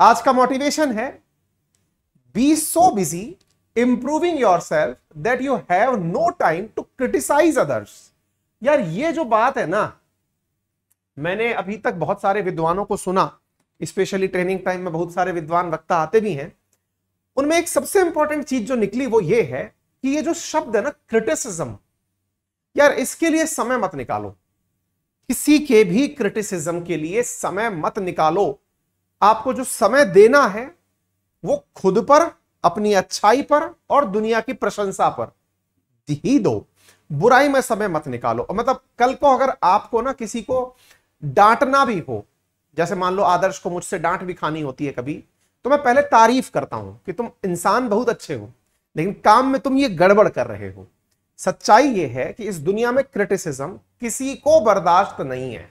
आज का मोटिवेशन है be so busy improving yourself that you have no time to criticise others यार ये जो बात है ना मैंने अभी तक बहुत सारे विद्वानों को सुना स्पेशली ट्रेनिंग टाइम में बहुत सारे विद्वान वक्ता आते भी हैं उनमें एक सबसे इंपॉर्टेंट चीज जो निकली वो ये है कि ये जो शब्द है ना क्रिटिसिज्म यार इसके लिए समय मत निकालो किसी के भी क्रिटिसिज्म के लिए समय मत निकालो आपको जो समय देना है वो खुद पर अपनी अच्छाई पर और दुनिया की प्रशंसा पर ही दो बुराई में समय मत निकालो मतलब कल को अगर आपको ना किसी को डांटना भी हो जैसे मान लो आदर्श को मुझसे डांट भी खानी होती है कभी तो मैं पहले तारीफ करता हूं कि तुम इंसान बहुत अच्छे हो लेकिन काम में तुम ये गड़बड़ कर रहे हो सच्चाई ये है कि इस दुनिया में क्रिटिसिज्म किसी को बर्दाश्त नहीं है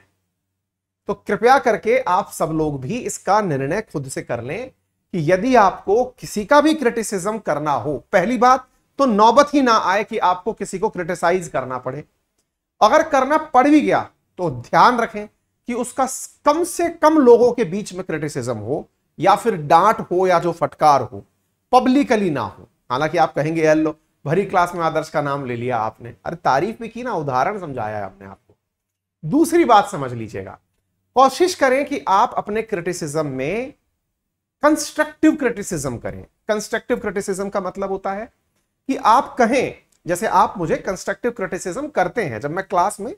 तो कृपया करके आप सब लोग भी इसका निर्णय खुद से कर लें कि यदि आपको किसी का भी क्रिटिसिज्म करना हो पहली बात तो नौबत ही ना आए कि आपको किसी को क्रिटिसाइज करना पड़े अगर करना पड़ भी गया तो ध्यान रखें कि उसका कम से कम लोगों के बीच में क्रिटिसिज्म हो या फिर डांट हो या जो फटकार हो पब्लिकली ना हो हालांकि आप कहेंगे यार भरी क्लास में आदर्श का नाम ले लिया आपने अरे तारीफ भी की ना उदाहरण समझाया आपने आपको दूसरी बात समझ लीजिएगा कोशिश करें कि आप अपने क्रिटिसिज्म में कंस्ट्रक्टिव क्रिटिसिज्म करें कंस्ट्रक्टिव क्रिटिसिज्म का मतलब होता है कि आप कहें जैसे आप मुझे कंस्ट्रक्टिव क्रिटिसिज्म करते हैं जब मैं क्लास में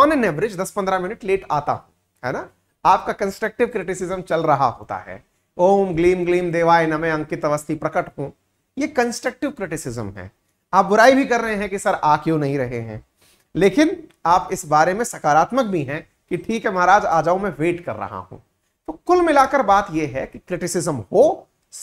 on an average 10-15 minute late आता हूं है ना आपका कंस्ट्रक्टिव क्रिटिसिज्म चल रहा होता है ओम ग्लीम ग्लीम देवाय नमे अंकित अवस्थी प्रकट हूं ये कंस्ट्रक्टिव क्रिटिसिज्म है आप बुराई भी कर रहे हैं कि सर आ क्यों नहीं रहे हैं लेकिन आप इस बारे में सकारात्मक भी हैं कि ठीक है महाराज आ जाओ मैं वेट कर रहा हूं तो कुल मिलाकर बात यह है कि क्रिटिसिज्म हो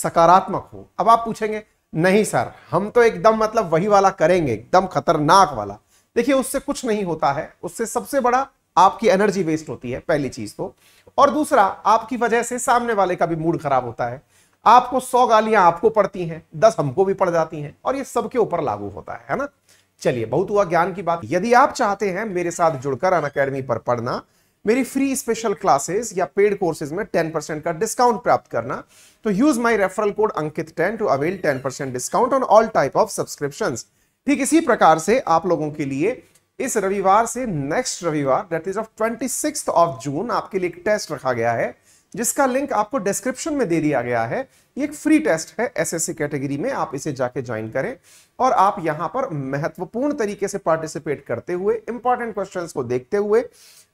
सकारात्मक हो अब आप पूछेंगे नहीं सर हम तो एकदम मतलब वही वाला करेंगे एकदम खतरनाक वाला देखिए उससे कुछ नहीं होता है उससे सबसे बड़ा आपकी एनर्जी वेस्ट होती है पहली चीज तो और दूसरा आपकी वजह से सामने वाले का भी मूड खराब होता है आपको सौ गालियां आपको पड़ती हैं दस हमको भी पड़ जाती हैं और ये सबके ऊपर लागू होता है है ना चलिए बहुत हुआ ज्ञान की बात यदि आप चाहते हैं मेरे साथ जुड़कर अन अकेडमी पर पढ़ना मेरी फ्री स्पेशल क्लासेस या पेड कोर्सेज में 10% का डिस्काउंट प्राप्त करना तो use my referral code Ankit 10 to avail 10% discount on all type of subscription ठीक इसी प्रकार से आप लोगों के लिए इस रविवार से नेक्स्ट रविवार that is of twenty of June आपके लिए एक टेस्ट रखा गया है जिसका लिंक आपको डिस्क्रिप्शन में दे दिया गया है ये एक फ्री टेस्ट है एसएससी कैटेगरी में आप इसे जाके ज्वाइन करें और आप यहां पर महत्वपूर्ण तरीके से पार्टिसिपेट करते हुए इंपॉर्टेंट क्वेश्चंस को देखते हुए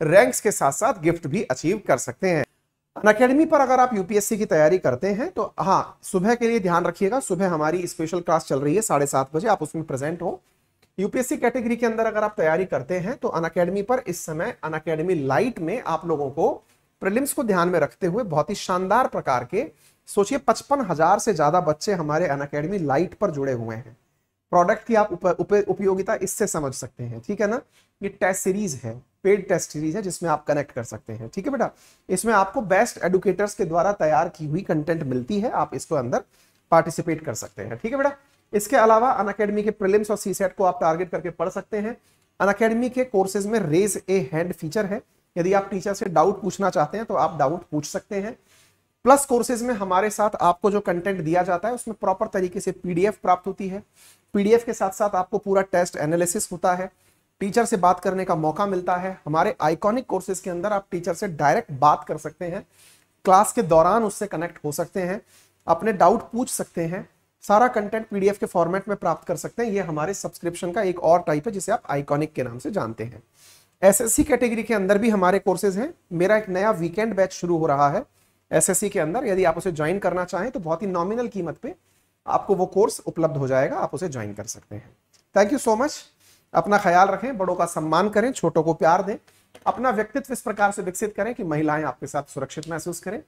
रैंक्स के साथ साथ गिफ्ट भी अचीव कर सकते हैं अनकेडमी पर अगर आप यूपीएससी की तैयारी करते हैं तो हाँ सुबह के लिए ध्यान रखिएगा सुबह हमारी स्पेशल क्लास चल रही है साढ़े सात बजे आप उसमें प्रेजेंट हो यूपीएससी कैटेगरी के अंदर अगर आप तैयारी करते हैं तो अन पर इस समय अन लाइट में आप लोगों को प्रिलिम्स को ध्यान में रखते हुए बहुत ही शानदार प्रकार के सोचिए पचपन हजार से ज्यादा बच्चे हमारे अन अकेडमी लाइट पर जुड़े हुए हैं प्रोडक्ट की आप उप, उप, उपयोगिता इससे समझ सकते हैं ठीक है ना ये टेस्ट सीरीज है पेड टेस्ट सीरीज है जिसमें आप कनेक्ट कर सकते हैं ठीक है बेटा इसमें आपको बेस्ट एडुकेटर्स के द्वारा तैयार की हुई कंटेंट मिलती है आप इसको अंदर पार्टिसिपेट कर सकते हैं ठीक है बेटा इसके अलावा अन अकेडमी के प्रिलिम्स और सी सेट को आप टारगेट करके पढ़ सकते हैं अन अकेडमी के कोर्सेज में रेज ए हैंड फीचर है यदि आप टीचर से डाउट पूछना चाहते हैं तो आप डाउट पूछ सकते हैं प्लस कोर्सेज में हमारे साथ आपको जो कंटेंट दिया जाता है उसमें प्रॉपर तरीके से पीडीएफ प्राप्त होती है पीडीएफ के साथ साथ आपको पूरा टेस्ट एनालिसिस होता है टीचर से बात करने का मौका मिलता है हमारे आइकॉनिक कोर्सेज के अंदर आप टीचर से डायरेक्ट बात कर सकते हैं क्लास के दौरान उससे कनेक्ट हो सकते हैं अपने डाउट पूछ सकते हैं सारा कंटेंट पीडीएफ के फॉर्मेट में प्राप्त कर सकते हैं ये हमारे सब्सक्रिप्शन का एक और टाइप है जिसे आप आइकॉनिक के नाम से जानते हैं एसएससी कैटेगरी के अंदर भी हमारे कोर्सेज हैं मेरा एक नया वीकेंड बैच शुरू हो रहा है एसएससी के अंदर यदि आप उसे ज्वाइन करना चाहें तो बहुत ही नॉमिनल कीमत पे आपको वो कोर्स उपलब्ध हो जाएगा आप उसे ज्वाइन कर सकते हैं थैंक यू सो मच अपना ख्याल रखें बड़ों का सम्मान करें छोटों को प्यार दें अपना व्यक्तित्व इस प्रकार से विकसित करें कि महिलाएं आपके साथ सुरक्षित महसूस करें